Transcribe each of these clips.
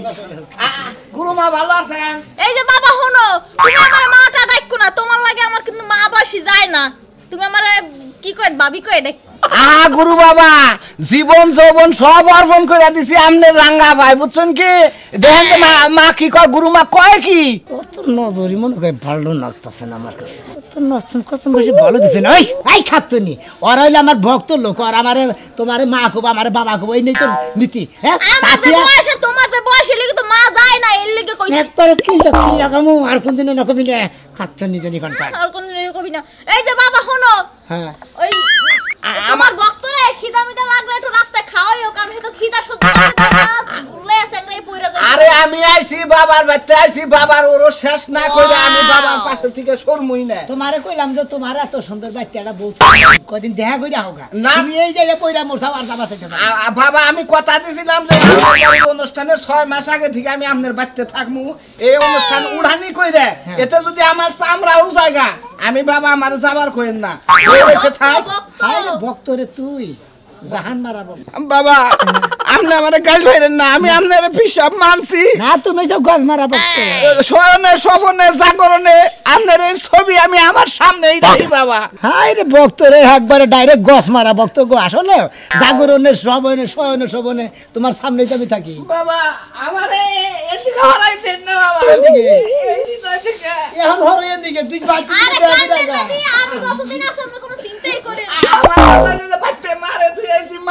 তোমার লাগে আমার কিন্তু মা বাসি যায় না তুমি কি কয় কয় বাবা জীবন যৌবন সব অর্পণ করে দিছি আমনে রাঙ্গা ভাই বুঝছেন কি দেখেন মা কি কয় গুরু মা কয় কি নজরই মনে হয় ভালো লাগতেছে না আমার কাছে নতুন কসম বেশি ভালো দিছে না ওই আই খাতুনি ওরা হইলে আমার ভক্ত লোক আর আমারে তোমারে মা কব আমার বাবা কব ওই নেই তো নীতি হ্যাঁ তাতিয়া তোমার তো বয়স লেগে তো মা যায় না এর লেগে কইছি একবার কি তো কি লাগামু আর কোনদিন না কবি না খাতুনি জানি কোন আর কোনদিন কবি না এই যে বাবা শোনো হ্যাঁ ওই আমার ভক্ত আরে আমি আইছি বাবার বাচ্চা আইছি বাবার ওরও শেষ না কইরা আমি বাবার পাশে থেকে সরমুই না তোমারে কইলাম যে তোমার এত সুন্দর বাচ্চাটা বউ কদিন দেখা কইরা হোগা না আমি এই জায়গায় পয়রা মোর আর যাবার বাবা আমি কথা দিছিলাম যে আমার অনুষ্ঠানের 6 মাস আগে থেকে আমি আপনার বাচ্চা থাকমু এই অনুষ্ঠান উড়ানি কইরা হ্যাঁ। এতে যদি আমার চামড়াও জায়গা আমি বাবা আমার যাবার কইন না ভক্তরে তুই জাহান মারা বল বাবা আপনি আমার ভাইরেন না আমি আপনার পিসাব মানছি না তুমি মারা স্বপনে জাগরণে আপনার এই ছবি আমি আমার সামনেই দেখি বাবা হাই রে রে একবারে ডাইরেক্ট গছ মারা বক্ত গো আসলে জাগরণে শ্রবণে স্বয়নে শোভনে তোমার সামনেই আমি থাকি বাবা আমার না বাবা এদিকে এখন হরো এদিকে তুই বাকি আমি কতদিন আসলে কোনো চিন্তাই করি আমার কথা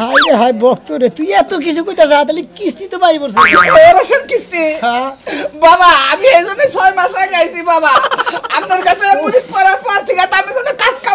হাই রে হাই ভক্ত রে তুই এত কিছু কইতা যা তাহলে কিস্তি তো পাই বলছিস ওরসন কিস্তি হ্যাঁ। বাবা আমি এই জন্য ছয় মাস আগে আইছি বাবা আপনার কাছে পুলিশ পড়ার পর থেকে আমি কোনো কাজ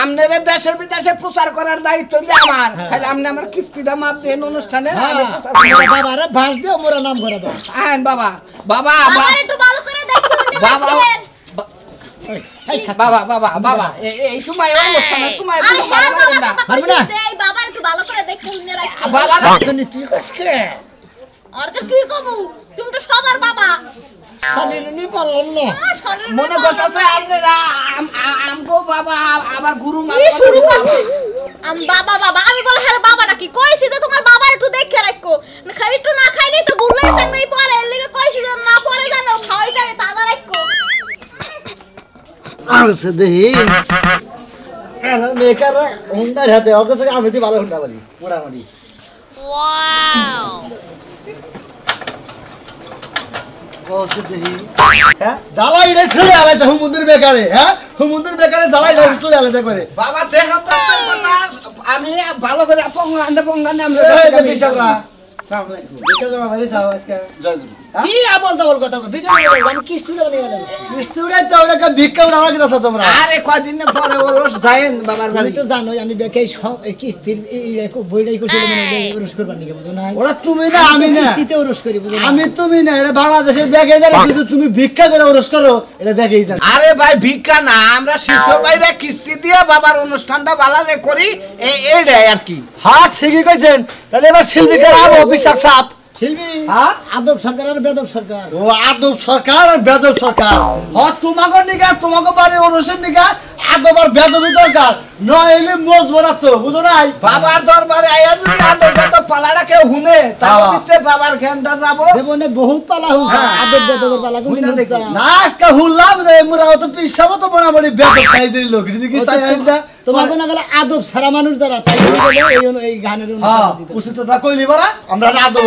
আমনেরে দেশে বিদেশে প্রচার করার দায়িত্ব দিয়ে আমার খালি হ্যাঁ। আমনে আমার কিস্তিটা মাপ দেন অনুষ্ঠানে বাবা রে ভাস দিও মোরা নাম করে দাও বাবা বাবা বাবা একটু ভালো করে দেখো বাবা বাবা বাবা হ্যাঁ, বাবা এই সময় অনুষ্ঠানে সময় ভালো পারবে না না এই বাবা একটু ভালো করে দেখো বাবা তুমি ঠিক আছে আর তো কি কমু তুমি তো সবার বাবা শালিনুনি গুরু মা শুরু করছে বাবা বাবা আমি বলে হ্যাঁ বাবা নাকি কইছি যে তোমার বাবা একটু দেখে রাখো না একটু না খাইলে তো গুরু পরে এর লিগে না পরে জানো খাওয়াইটা রাখো আনছে দেহি হ্যাঁ, আমি ভালো হুন্ডা পারি মোটামুটি হ্যাঁ জ্বালাই রে ছেড়ে আলাদা হুমুন্দুর বেকারে হ্যাঁ হুমুন্দুর বেকারে জ্বালাই রে চলে আলাদা করে বাবা দেখো তো আমি ভালো করে পঙ্গা আন্ডা পঙ্গা নাম রে জয় গুরু হ্যাঁ? কি আমি তুমি না এটা বাংলাদেশের ব্যাগে কিন্তু তুমি ভিক্ষা করে রস করো এটা ব্যাগে আরে ভাই ভিক্ষা না আমরা শিষ্য হ্যাঁ। ভাই কিস্তি দিয়ে বাবার অনুষ্ঠানটা বালালে করি এই আর কি হ্যাঁ ঠিকই কইছেন তাহলে এবার শিল্পীকে অফিস সাপ আদব আর বেদব তোমাকে নিকা অনুষ্ঠান নিকা আদব আর বেদবই দরকার নইলে মজ বরাতো বুঝো নাই বাবার দরবারে আয়া যদি আদর কত পালাটা কেউ হুনে তার হ্যাঁ। ভিতরে বাবার ঘেন্টা যাব জীবনে বহুত পালা হুছে হ্যাঁ। আদর বেদর পালা কোন না আজকে হুল্লাম রে মোরা তো পিসাব তো বড় বড় বেদর চাই দিল লোক কি চাই না তোমার কোন গেলে আদব সারা মানুষ দ্বারা তাই এই গানের হ্যাঁ, আমরা আদব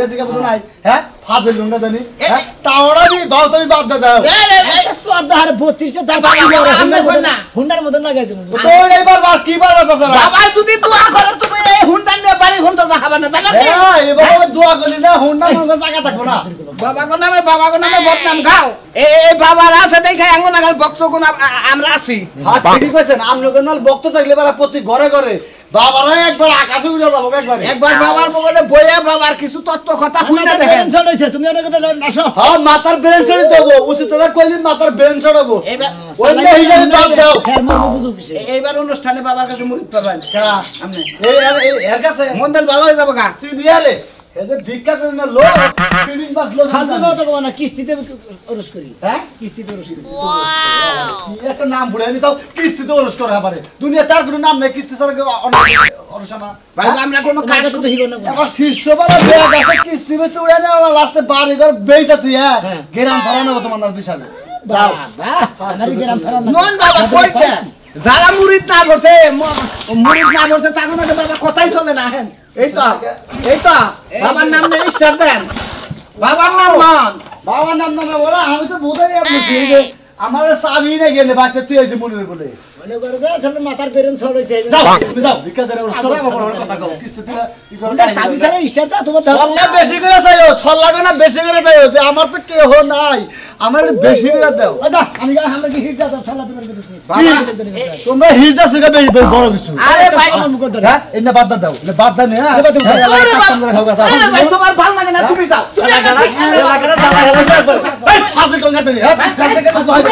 হইছে ফাজেল লুঙ্গা জানি হ্যাঁ, তাওড়া নি দাও তুমি বাদ দে দাও সর্দা হারে 32 দা হুন্ডার মধ্যে লাগাই দিমু তো এইবার বাস কি বার কথা বাবা যদি দোয়া করে তুমি এই হুন্ডার নিয়ে বাড়ি হুন্ডা যাবে না জানো কি হ্যাঁ, এইবার দোয়া করি না হুন্ডা হ্যাঁ। জায়গা না বাবা গো নামে বাবা গো নামে গাও এ আছে বক্স আমরা কইছেন বক্ত থাকলে প্রতি ঘরে ঘরে বাবারা একবার আকাশে উড়ে একবার একবার বাবার মোবাইলে বইয়া কিছু তত্ত্ব কথা শুনে আচ্ছা, তুমি অনেক বেলা আসো হ্যাঁ মাথার উচিত কথা কইলি মাথার ব্রেন ছড়াবো ওই যে হ্যাঁ, এইবার অনুষ্ঠানে বাবার কাছে মুরিদ পাবেন কেরা ভালো হয়ে যাবো গা কিস্তিতে হ্যাঁ? দুনিয়া চার নাম কিস্তি হ্যাঁ? কিস্তি লাস্টে হ্যাঁ? তোমার যারা মুড়িদ না করছে না করছে বাবা কথাই চলে না হ্যাঁ এই তো এই তো বাবার নাম নেই স্টার দেন বাবার নাম নন বাবার নাম নয় বলো আমি তো বোধহয় আপনি আমার চাবি না গেলে বাচ্চা তুই আইছি মনে বলে মনে করে দে তাহলে মাথার বেরেন ছড়াইছে যাও তুমি যাও ভিক্ষা করে ওর সরব আমার কথা কও কিস্তি দিলা ই করে না চাবি সারা স্টার দা তোমার সল্লা বেশি করে চাইও সল্লা না বেশি করে চাইও যে আমার তো কেহ নাই আমার বেশি করে দাও দাদা আচ্ছা, আমি গা আমরা কি হিরজা দাও সল্লা দিবেন কি বাবা তোমরা হিরজা সুগা বেশি বড় কিছু আরে ভাই মন কর দাও এন্না বাদ দাও না বাদ দাও না আরে ভাই তোমার ভাল লাগে না হ্যাঁ। তুমি যাও তুমি লাগা না লাগা না দাও ভাই ফাজিল কোন গাতে হ্যাঁ ফাজিল কোন গাতে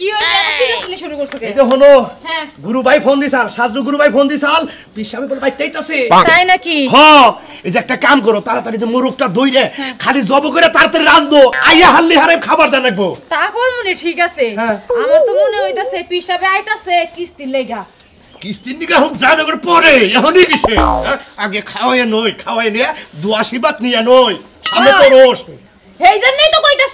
হ্যাঁ। হ্যাঁ। হ্যাঁ। খালি জব করে খাবার দেন ঠিক আছে আমার তো মনে পিসাবে আইতাছে কিস্তি লেগা আগে খাওয়াই নই খাওয়াই নিয়ে দু আশীর্বাদ নিয়ে নয় তো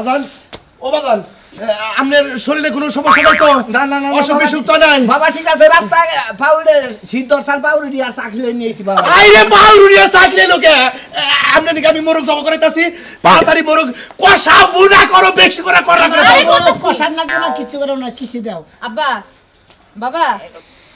বাজান ও বাজান আপনার শরীরে কোনো সমস্যা নাই তো না না না অসুখ তো নাই বাবা ঠিক আছে রাস্তা পাউরে সিদ্ধর সাল পাউরি আর চাকরি নিয়েছি বাবা আইরে পাউরি আর চাকরি লোকে আপনার নাকি আমি মরুক জমা করাইতাছি তাড়াতাড়ি মোরগ কষা বুনা করো বেশি করে করা করে কষা না করো কিছু করো না কিছু দাও আব্বা বাবা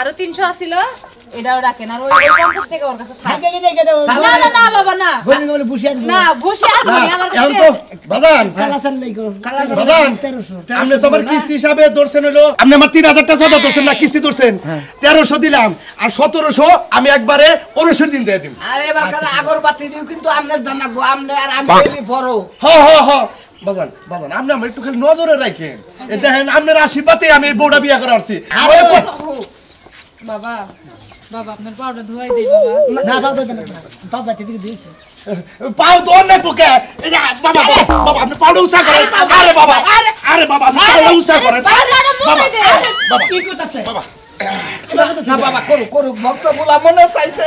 আরো তিনশো আসিল কিস্তি হিসাবে তিন হাজার টাকা হ্যাঁ। কিস্তি হ্যাঁ। তেরোশো দিলাম আর সতেরোশো আমি একবারে পনেরোশো দিন দিয়ে দিব আরে বাবা আচ্ছা, আগরবাতি দিও কিন্তু আপনার আর আমি বড় হ হ হ বাজান বাজান আপনি আমার একটু খালি নজরে রাখেন এ দেখেন আপনার আশীর্বাদে আমি বউটা বিয়া করে আসছি বাবা বাবা আপনার পাউডার ধোয়াই দেই বাবা না পাউডার দেন বাবা দিদি দিয়েছে পাও তো অন্য পোকে বাবা বাবা আপনি পাউডার উসা করেন আরে বাবা আরে বাবা আপনি পাউডার উসা করেন বাবা বাবা কি করতেছে বাবা বাবা করো করো ভক্ত বলা মনে চাইছে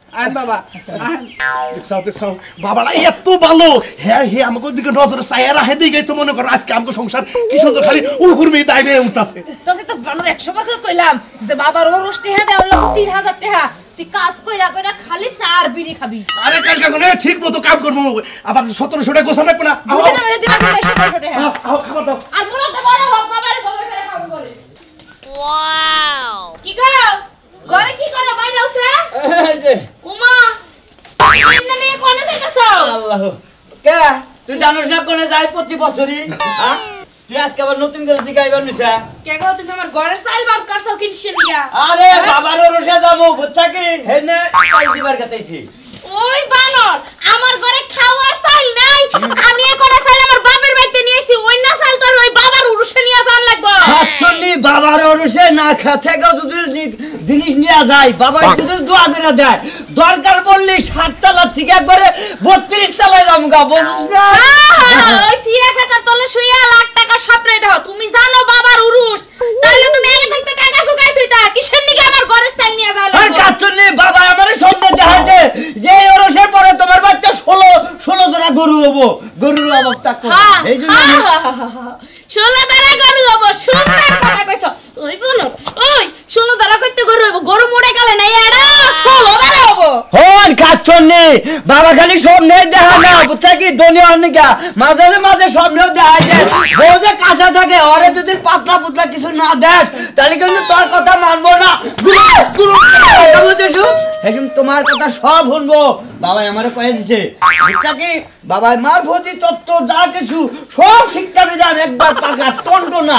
ভালো হ্যাঁ, হ্যাঁ, হে মনে সংসার কি খালি একশো কইলাম হ্যাঁ, তিন হাজার কাজ কইরা কইরা খালি খাবি আরে ঠিক মতো কাম করবো আবার সতেরোশো গোসা লাগবে না খাবার বাবা ঘরে কি করো বাইরে আছে হ্যাঁ? যে উমা নিয়ে কোনে যাইতাছ আল্লাহ কে তুই জানোস না কোনে যাই প্রতি বছরই তুই আজকে আবার নতুন করে জিগাইবার নিছা হ্যাঁ? কে গো তুমি আমার ঘরের সাইল বার করছো কি নিছিস লিগা আরে হ্যাঁ? বাবার রোশে যাবো বুঝছা কি হেনে চাই দিবার গাতাইছি ওই বানর আমার ঘরে খাওয়ার সাইল নাই আমি এ কোনে না থেকে যদি জিনিস নিয়ে যায় বাবা যদি দোয়া করে দেয় দরকার পড়লে সাত তালা থেকে একবারে বত্রিশ তালায় দাম গা বলিস না ওই সিরা খাতার তলে শুয়ে লাখ টাকা স্বপ্নে ষোলো ষোলো জোড়া গরু হবো গরুর ষোলো হবো শুন খালি সামনে দেখা না বুঝছে কি দনীয় গা মাঝে মাঝে সামনেও দেখা যায় বউ যে কাঁচা থাকে ওরে যদি পাতলা পুতলা কিছু না দেখ তাহলে কিন্তু তোর কথা মানবো না তোমার কথা সব শুনবো বাবাই আমার কয়ে দিছে বুঝছা কি বাবাই মার ভতি তত্ত্ব যা কিছু সব শিক্ষা বিধান একবার পাকা টন্ট না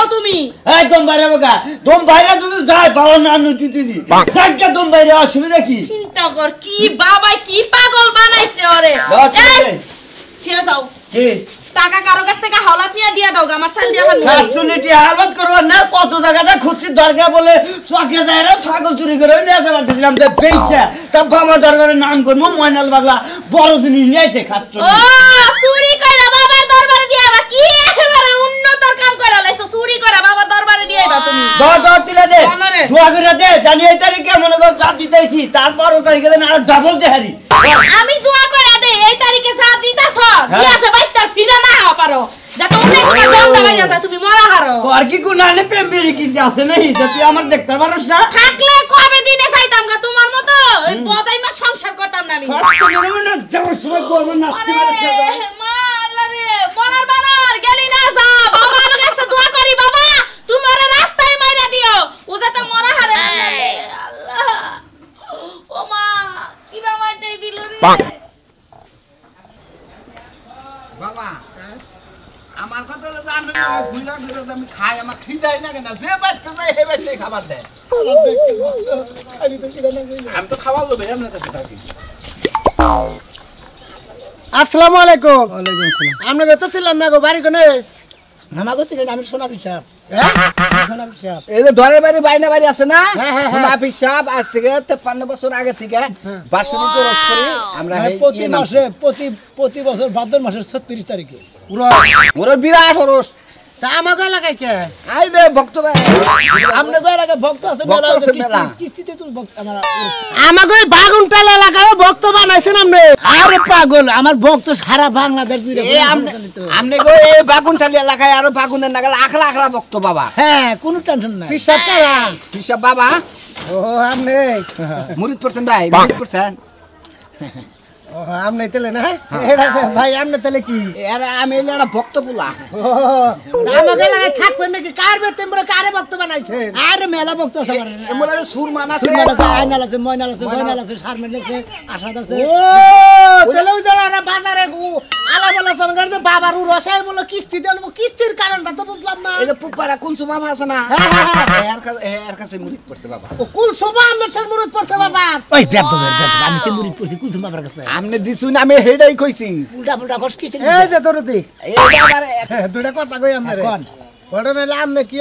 যাও তুমি বাইরে বাইরে না দিদি যাকে বাইরে অসুবিধা কি চিন্তা কর কি বাবা কি পাগল বানাইছে ওরে কি টাকা কারো কাছ থেকে হ্যাঁ, কত দরকার বলে চুরি করে নাম ময়নাল বড় জিনিস নিয়েছে খাচ্ছ আইছো হ্যাঁ। কি গুনাহ কি আছে নাই যে আমার দেখতে মানুষ না থাকলে কবে দিনে চাইতাম গা তোমার মতো বদাইমা সংসার করতাম না আমি কলার বানার গেলি না যা বাবা কাছে দোয়া করি বাবা তুমি ওরে রাস্তায় মাইরা দিও ও যাতে মরা হারে আল্লাহ ও মা কি বাবা দেই দিল রে বাবা আমার কথা হলো যে আমি ঘুরা ঘুরে আমি খাই আমার খিদাই না কেন যে বাচ্চা চাই হে বাচ্চাই খাবার দে আমি তো খিদা না আমি তো খাবার দেবো এমন কাছে থাকি আসসালামু আলাইকুম ওয়ালাইকুম আসসালাম আমরা গত ছিলাম না গো বাড়ি কোনে আমি সোনা পিসাব হ্যাঁ? বাড়ি বাড়ি আছে হ্যাঁ, হ্যাঁ, আজ থেকে বছর আগে মানে প্রতি ইয়ে মাসে প্রতি প্রতি বছর ভাদ্র মাসের ছত্রিশ তারিখে ওরা বিরাট তা আমাগো লাগাই কে আই রে ভক্ত ভাই আমনে গো লাগা ভক্ত আছে মেলা আছে মেলা কিস্তিতে তুমি ভক্ত আমার আমাগো বাগুন তালে ভক্ত বানাইছেন আমনে আরে পাগল আমার ভক্ত সারা বাংলাদেশ জুড়ে এ আমনে আমনে গো এই বাগুন তালে লাগাই আর বাগুনের নাগাল আখলা আখলা ভক্ত বাবা হ্যাঁ কোনো টেনশন নাই হিসাব কারা হ্যাঁ। হিসাব বাবা ও আমনে মুরিদ পারছেন ভাই মুরিদ পারছেন আমনে তেলে না হ্যাঁ। এটা ভাই আমনে তেলে কি এরা আমি এটা ভক্ত পোলা আমাকে লাগে থাকবে নাকি কার বে তোমরা কারে ভক্ত বানাইছে হ্যাঁ। আরে মেলা ভক্ত আছে মোরা সুর মানা আছে মানা আছে আইনাল আছে ময়নাল আছে জয়নাল আছে শারমেল আছে আশাদ আছে ও তেলে ওই যারা বাজারে গু আলা বলা সঙ্গে তো বলো কিস্তি দিলাম কিস্তির কারণটা তো বুঝলাম না কুলসু মামা আছে না হ্যাঁ, এর আমার মুরিদ পড়ছে বাবা সামনে দিছু না আমি হেডাই কইছি উল্টা পুল্টা কষ্ট এই যে তোর দেখ এই দুটা কথা কই আমরে কোন প্রতি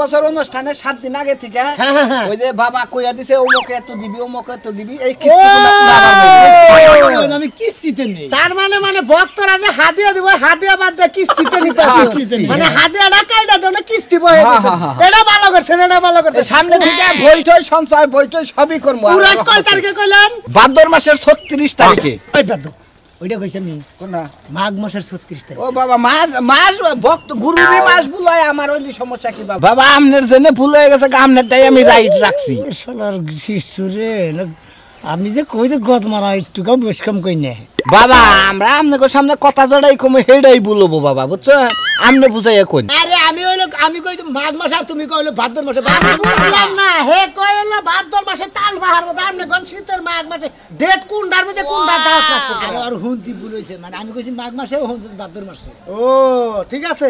বছর অনুষ্ঠানে সাত দিন আগে থেকে হ্যাঁ, হ্যাঁ, হ্যাঁ। ওই যে বাবা কইয়া দিছে এত দিবি এত দিবি এই মানে আমি কিস্তিতে নেই তার মানে মানে ভক্তরা যে হাদিয়া দিব হাদিয়া বাদ দিয়ে কিস্তিতে নিতে মানে হাদিয়াটা কাইটা কিস্তি এটা ভালো এটা ভালো সামনে থেকে বইটই সঞ্চয় বইটই সবই করবো কয় তারিখে কইলেন ভাদ্র মাসের 36 তারিখে ভাদ্র ওইটা আমি মাঘ মাসের 36 তারিখ ও বাবা মাস মাস ভক্ত গুরুরি মাস আমার সমস্যা কি বাবা বাবা আমনের জন্য ভুল হয়ে গেছে আমি রাইট রাখছি সোনার আমি যে কই যে গদ মারা একটু কম বেশ কাম কই না বাবা আমরা আপনাকে সামনে কথা জড়াই কমে হেডাই বলবো বাবা বুঝছো আমনে বুঝাইয়া কই আরে আমি আমি কই মাঘ মাসে আর তুমি কইলে ভাদ্র মাসে না হে কইলে ভাদ্র মাসে তাল বাহার দাম নে কোন শীতের মাঘ মাসে ডেট কোন ডার মধ্যে কোন ডার দাও আর আর হুনতি বলেছে মানে আমি কইছি মাঘ মাসে হুনতি ভাদ্র মাসে ও ঠিক আছে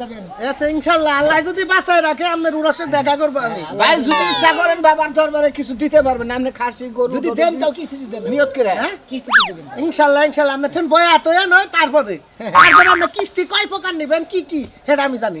যাবেন আচ্ছা ইনশাআল্লাহ আল্লাহ যদি বাঁচায় রাখে আপনি রুরার দেখা করব আমি ভাই যদি ইচ্ছা করেন বাবার দরবারে কিছু দিতে পারবেন আপনি খাসি গরু যদি দেন তো কিছু দিতে দেবেন নিয়ত করে হ্যাঁ কিছু দিতে দেবেন ইনশাআল্লাহ ইনশাআল্লাহ আপনি ঠন বয়া তো নয় তারপরে তারপরে আপনি কিস্তি কয় প্রকার নেবেন কি কি সেটা আমি জানি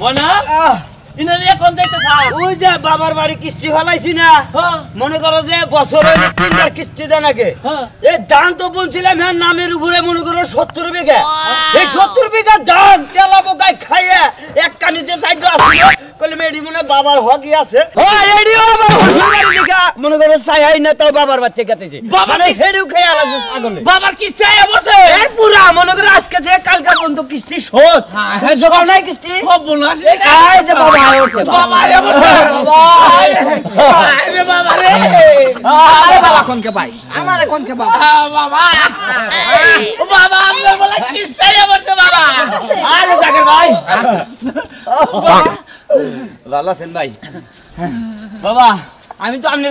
বাবার বাড়ি কিস্তি ফেলাইছি না হ্যাঁ। মনে করো যে বছর কিস্তি দেয় নাকি হ্যাঁ। এই ধান তো বলছিলাম হ্যাঁ নামের উপরে মনে করো সত্তর বিঘা এই সত্তর বিঘা ধান তেলা বোকায় খাইয়া এক কানিতে সাইড আসলে কলে আমার কোন কে বাবা আমি তো আপনার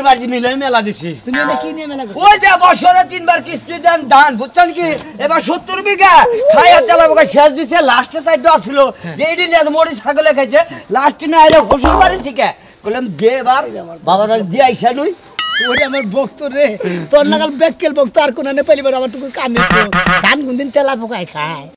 বাড়ি মিলে মেলা দিছি ওই যে বছরে তিনবার কিস্তি দেন ধান বুঝছেন কি এবার সত্তর বিঘা খাইয়া আর তেলা পোকা শেষ দিছে লাস্টে সাইড ছিল যে মরি ছাগলে খাইছে লাস্টে না এলে ঘোষণ বাড়ি থেকে বললাম দে বাবার দিয়ে আইসা নই ওরে আমার ভক্ত রে তোর নাগাল ব্যাককেল ভক্ত আর কোন পাইলি আমার তুই কামে তো ধান দিন তেলা পোকায় খায়